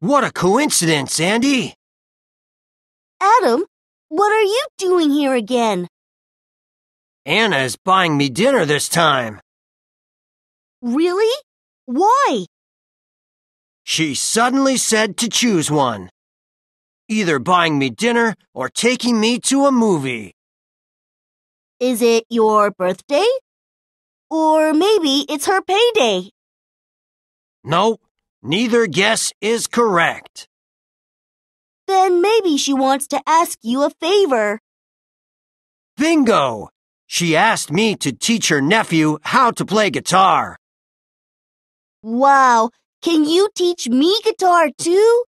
What a coincidence, Andy! Adam, what are you doing here again? Anna is buying me dinner this time. Really? Why? She suddenly said to choose one. Either buying me dinner or taking me to a movie. Is it your birthday? Or maybe it's her payday. No, Neither guess is correct. Then maybe she wants to ask you a favor. Bingo! She asked me to teach her nephew how to play guitar. Wow, can you teach me guitar too?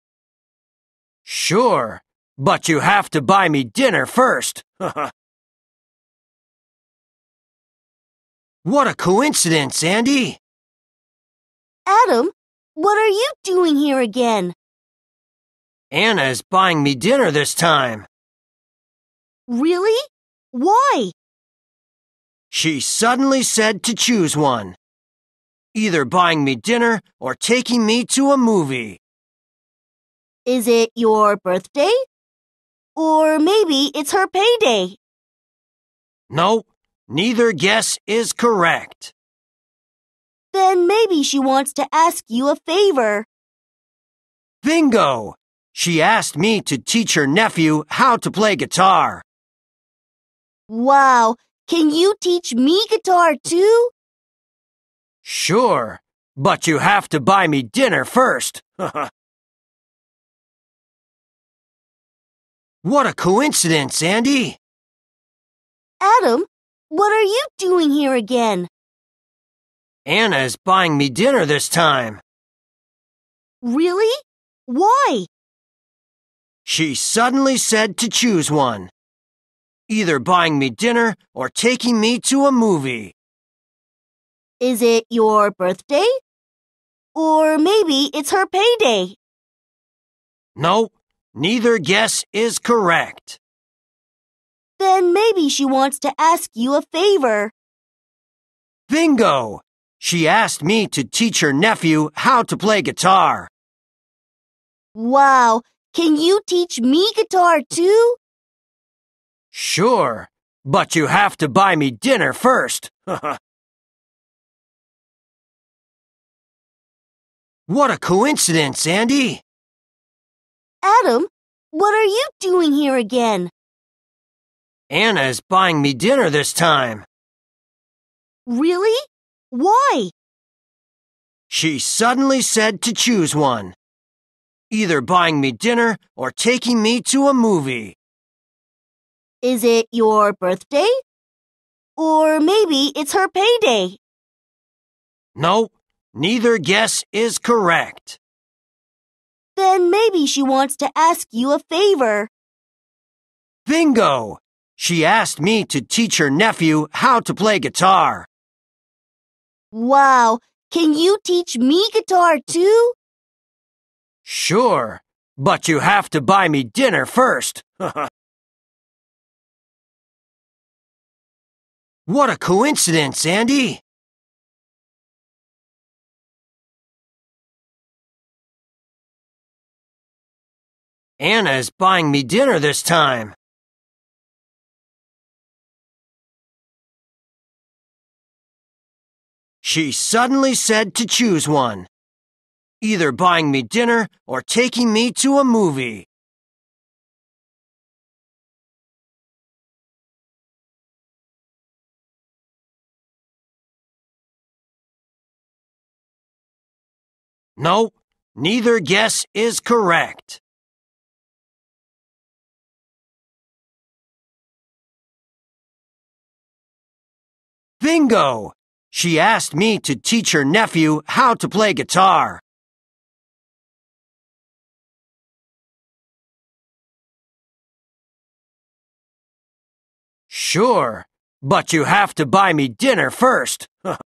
Sure, but you have to buy me dinner first. what a coincidence, Andy! Adam, what are you doing here again? Anna is buying me dinner this time. Really? Why? She suddenly said to choose one. Either buying me dinner or taking me to a movie. Is it your birthday? Or maybe it's her payday. No, neither guess is correct. Then maybe she wants to ask you a favor. Bingo! She asked me to teach her nephew how to play guitar. Wow, can you teach me guitar too? Sure, but you have to buy me dinner first. what a coincidence, Andy! Adam, what are you doing here again? Anna is buying me dinner this time. Really? Why? She suddenly said to choose one. Either buying me dinner or taking me to a movie. Is it your birthday? Or maybe it's her payday. No, neither guess is correct. Then maybe she wants to ask you a favor. Bingo! She asked me to teach her nephew how to play guitar. Wow, can you teach me guitar too? Sure, but you have to buy me dinner first. what a coincidence, Andy! Adam, what are you doing here again? Anna is buying me dinner this time. Really? Why? She suddenly said to choose one. Either buying me dinner or taking me to a movie. Is it your birthday? Or maybe it's her payday. No, neither guess is correct. Then maybe she wants to ask you a favor. Bingo! She asked me to teach her nephew how to play guitar. Wow, can you teach me guitar too? Sure, but you have to buy me dinner first. what a coincidence, Andy! Anna is buying me dinner this time. She suddenly said to choose one either buying me dinner or taking me to a movie. No, neither guess is correct. Bingo! She asked me to teach her nephew how to play guitar. Sure, but you have to buy me dinner first.